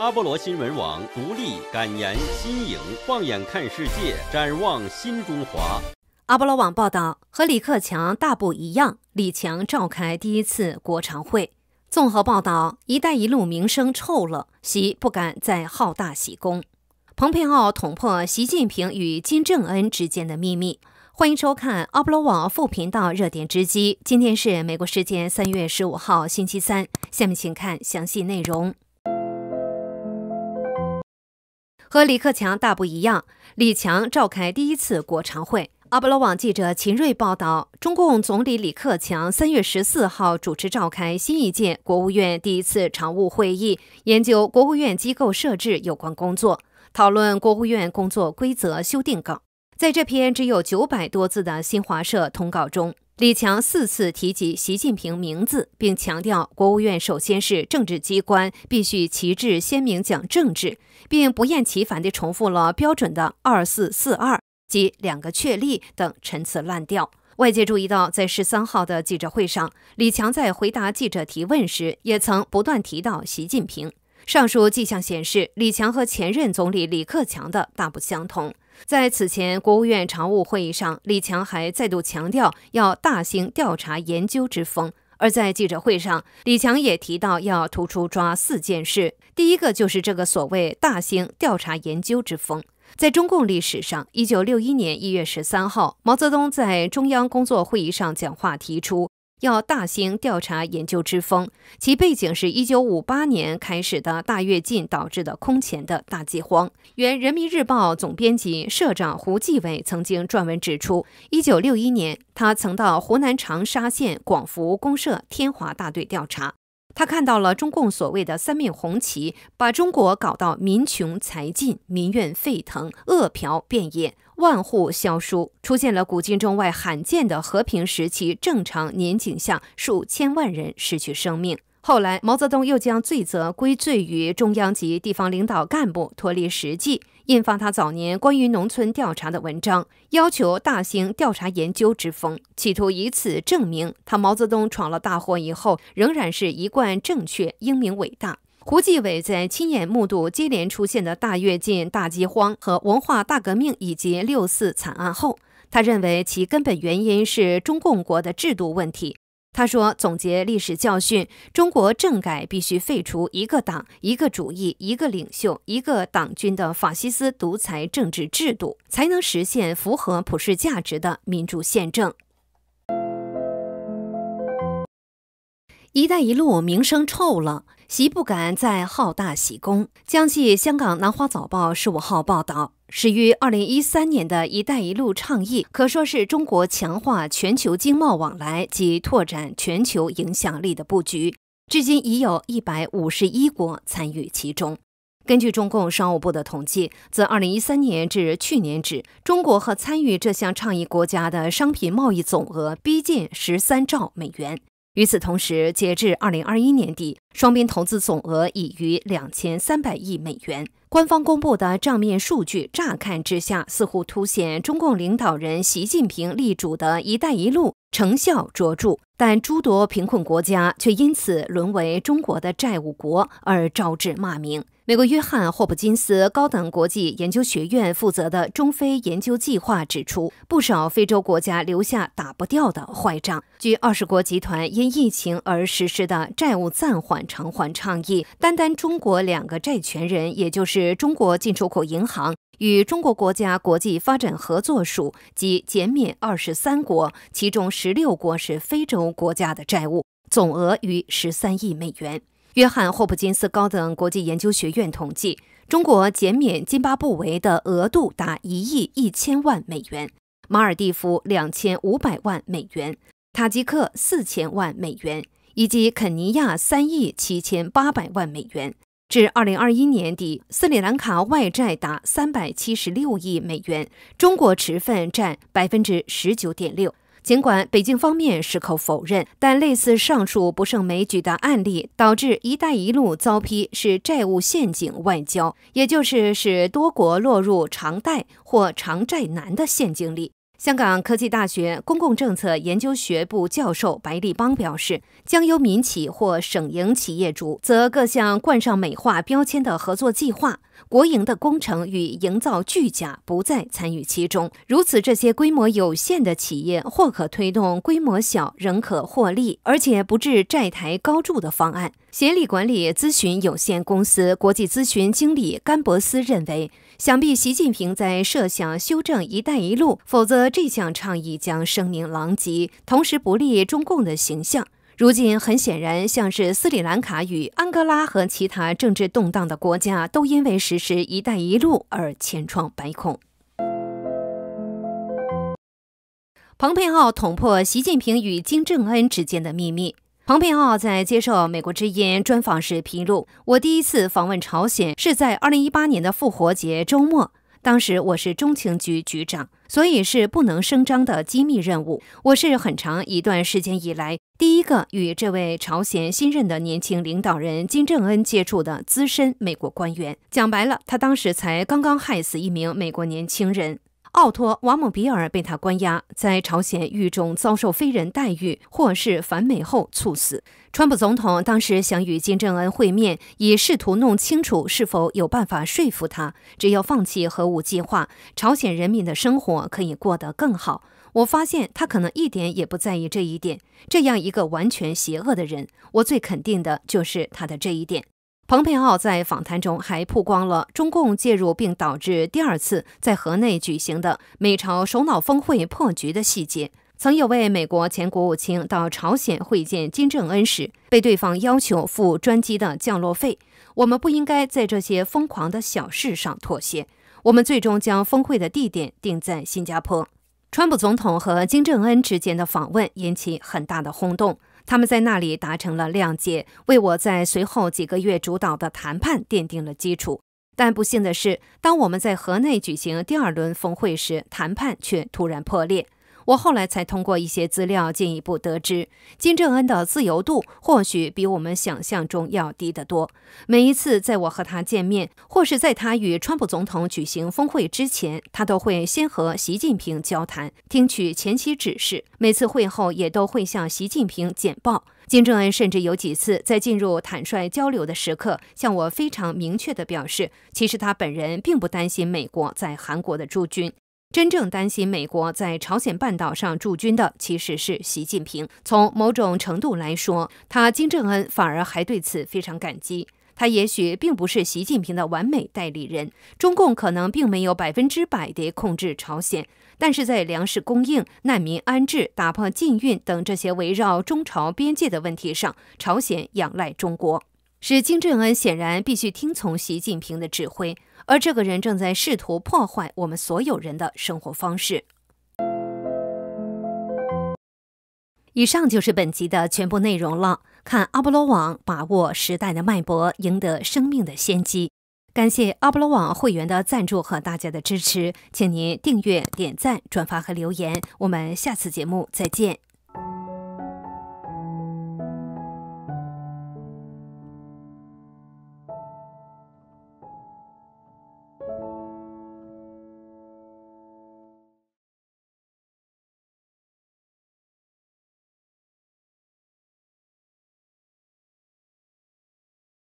阿波罗新闻网独立感言新颖，放眼看世界，展望新中华。阿波罗网报道：和李克强大不一样，李强召开第一次国常会。综合报道：“一带一路”名声臭了，习不敢再好大喜功。蓬佩奥捅破习近平与金正恩之间的秘密。欢迎收看阿波罗网副频道热点直击。今天是美国时间三月十五号星期三，下面请看详细内容。和李克强大不一样，李强召开第一次国常会。阿波罗网记者秦锐报道，中共总理李克强三月十四号主持召开新一届国务院第一次常务会议，研究国务院机构设置有关工作，讨论国务院工作规则修订稿。在这篇只有九百多字的新华社通稿中。李强四次提及习近平名字，并强调国务院首先是政治机关，必须旗帜鲜明讲政治，并不厌其烦地重复了标准的“二四四二”及“两个确立”等陈词滥调。外界注意到，在十三号的记者会上，李强在回答记者提问时，也曾不断提到习近平。上述迹象显示，李强和前任总理李克强的大不相同。在此前国务院常务会议上，李强还再度强调要大兴调查研究之风。而在记者会上，李强也提到要突出抓四件事，第一个就是这个所谓大兴调查研究之风。在中共历史上，一九六一年一月十三号，毛泽东在中央工作会议上讲话提出。要大兴调查研究之风，其背景是一九五八年开始的大跃进导致的空前的大饥荒。原《人民日报》总编辑、社长胡继伟曾经撰文指出，一九六一年他曾到湖南长沙县广福公社天华大队调查。他看到了中共所谓的“三面红旗”，把中国搞到民穷财尽、民怨沸腾、饿殍遍野、万户萧疏，出现了古今中外罕见的和平时期正常年景象，数千万人失去生命。后来，毛泽东又将罪责归罪于中央及地方领导干部，脱离实际。印发他早年关于农村调查的文章，要求大兴调查研究之风，企图以此证明他毛泽东闯了大祸以后，仍然是一贯正确、英明伟大。胡继伟在亲眼目睹接连出现的大跃进、大饥荒和文化大革命以及六四惨案后，他认为其根本原因是中共国的制度问题。他说：“总结历史教训，中国政改必须废除一个党、一个主义、一个领袖、一个党军的法西斯独裁政治制度，才能实现符合普世价值的民主宪政。”“一带一路”名声臭了。其不敢再好大喜功。继香港《南华早报》十五号报道，始于二零一三年的一带一路倡议，可说是中国强化全球经贸往来及拓展全球影响力的布局。至今已有一百五十一国参与其中。根据中共商务部的统计，自二零一三年至去年止，中国和参与这项倡议国家的商品贸易总额逼近十三兆美元。与此同时，截至二零二一年底，双边投资总额已逾两千三百亿美元。官方公布的账面数据，乍看之下，似乎凸显中共领导人习近平力主的“一带一路”成效卓著，但诸多贫困国家却因此沦为中国的债务国而招致骂名。美国约翰霍普金斯高等国际研究学院负责的中非研究计划指出，不少非洲国家留下打不掉的坏账。据二十国集团因疫情而实施的债务暂缓偿还倡议，单单中国两个债权人，也就是中国进出口银行与中国国家国际发展合作署，即减免二十三国，其中十六国是非洲国家的债务，总额逾十三亿美元。约翰霍普金斯高等国际研究学院统计，中国减免津巴布韦的额度达一亿一千万美元，马尔蒂夫两千五百万美元，塔吉克四千万美元，以及肯尼亚三亿七千八百万美元。至二零二一年底，斯里兰卡外债达三百七十六亿美元，中国持份占百分之十九点六。尽管北京方面矢口否认，但类似上述不胜枚举的案例，导致“一带一路”遭批是债务陷阱外交，也就是使多国落入偿贷或偿债难的陷阱里。香港科技大学公共政策研究学部教授白立邦表示：“将由民企或省营企业主则各项冠上美化标签的合作计划。”国营的工程与营造巨贾不再参与其中，如此，这些规模有限的企业或可推动规模小仍可获利，而且不致债台高筑的方案。协理管理咨询有限公司国际咨询经理甘博斯认为，想必习近平在设想修正“一带一路”，否则这项倡议将声名狼藉，同时不利中共的形象。如今很显然，像是斯里兰卡与安哥拉和其他政治动荡的国家，都因为实施“一带一路”而千疮百孔。蓬佩奥捅破习近平与金正恩之间的秘密。蓬佩奥在接受美国之音专访时披露：“我第一次访问朝鲜是在2018年的复活节周末。”当时我是中情局局长，所以是不能声张的机密任务。我是很长一段时间以来第一个与这位朝鲜新任的年轻领导人金正恩接触的资深美国官员。讲白了，他当时才刚刚害死一名美国年轻人，奥托·瓦姆比尔被他关押在朝鲜狱中，遭受非人待遇，或是反美后猝死。川普总统当时想与金正恩会面，以试图弄清楚是否有办法说服他，只要放弃核武计划，朝鲜人民的生活可以过得更好。我发现他可能一点也不在意这一点。这样一个完全邪恶的人，我最肯定的就是他的这一点。蓬佩奥在访谈中还曝光了中共介入并导致第二次在河内举行的美朝首脑峰会破局的细节。曾有位美国前国务卿到朝鲜会见金正恩时，被对方要求付专机的降落费。我们不应该在这些疯狂的小事上妥协。我们最终将峰会的地点定在新加坡。川普总统和金正恩之间的访问引起很大的轰动。他们在那里达成了谅解，为我在随后几个月主导的谈判奠定了基础。但不幸的是，当我们在河内举行第二轮峰会时，谈判却突然破裂。我后来才通过一些资料进一步得知，金正恩的自由度或许比我们想象中要低得多。每一次在我和他见面，或是在他与川普总统举行峰会之前，他都会先和习近平交谈，听取前期指示。每次会后也都会向习近平简报。金正恩甚至有几次在进入坦率交流的时刻，向我非常明确地表示，其实他本人并不担心美国在韩国的驻军。真正担心美国在朝鲜半岛上驻军的，其实是习近平。从某种程度来说，他金正恩反而还对此非常感激。他也许并不是习近平的完美代理人，中共可能并没有百分之百地控制朝鲜，但是在粮食供应、难民安置、打破禁运等这些围绕中朝边界的问题上，朝鲜仰赖中国。使金正恩显然必须听从习近平的指挥，而这个人正在试图破坏我们所有人的生活方式。以上就是本集的全部内容了。看阿波罗网，把握时代的脉搏，赢得生命的先机。感谢阿波罗网会员的赞助和大家的支持，请您订阅、点赞、转发和留言。我们下次节目再见。